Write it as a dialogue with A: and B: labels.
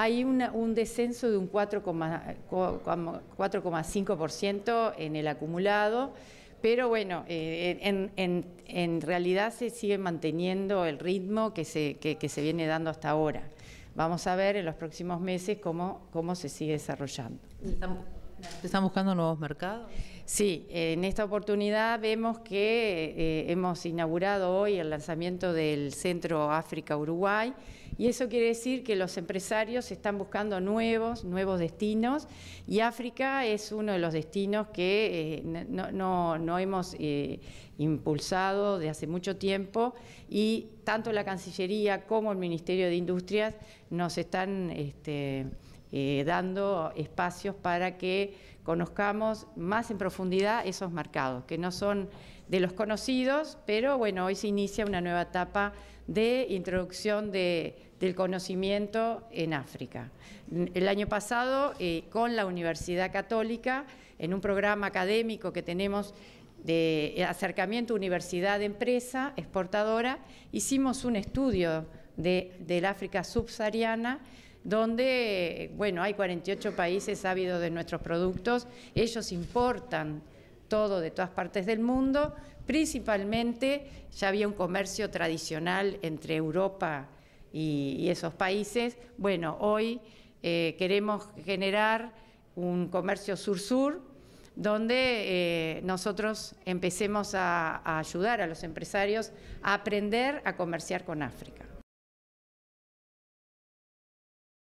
A: hay un descenso de un 4,5% en el acumulado, pero bueno, eh, en, realidad se sigue manteniendo el ritmo que se, se viene dando hasta ahora. Vamos a ver en los próximos meses cómo, cómo se sigue desarrollando. ¿Están buscando nuevos mercados? Sí, en esta oportunidad vemos que eh, hemos inaugurado hoy el lanzamiento del Centro África-Uruguay y eso quiere decir que los empresarios están buscando nuevos, nuevos destinos y África es uno de los destinos que eh, no, hemos eh, impulsado de hace mucho tiempo y tanto la Cancillería como el Ministerio de Industrias nos están... Este, eh, dando espacios para que conozcamos más en profundidad esos mercados, que no son de los conocidos, pero bueno, hoy se inicia una nueva etapa de introducción del conocimiento en África. El año pasado, eh, con la Universidad Católica, en un programa académico que tenemos de acercamiento universidad-empresa exportadora, hicimos un estudio del África subsahariana donde, bueno, hay 48 países ávidos de nuestros productos, ellos importan todo de todas partes del mundo, principalmente ya había un comercio tradicional entre Europa y, esos países. Bueno, hoy eh, queremos generar un comercio sur-sur donde eh, nosotros empecemos a ayudar a los empresarios a aprender a comerciar con África.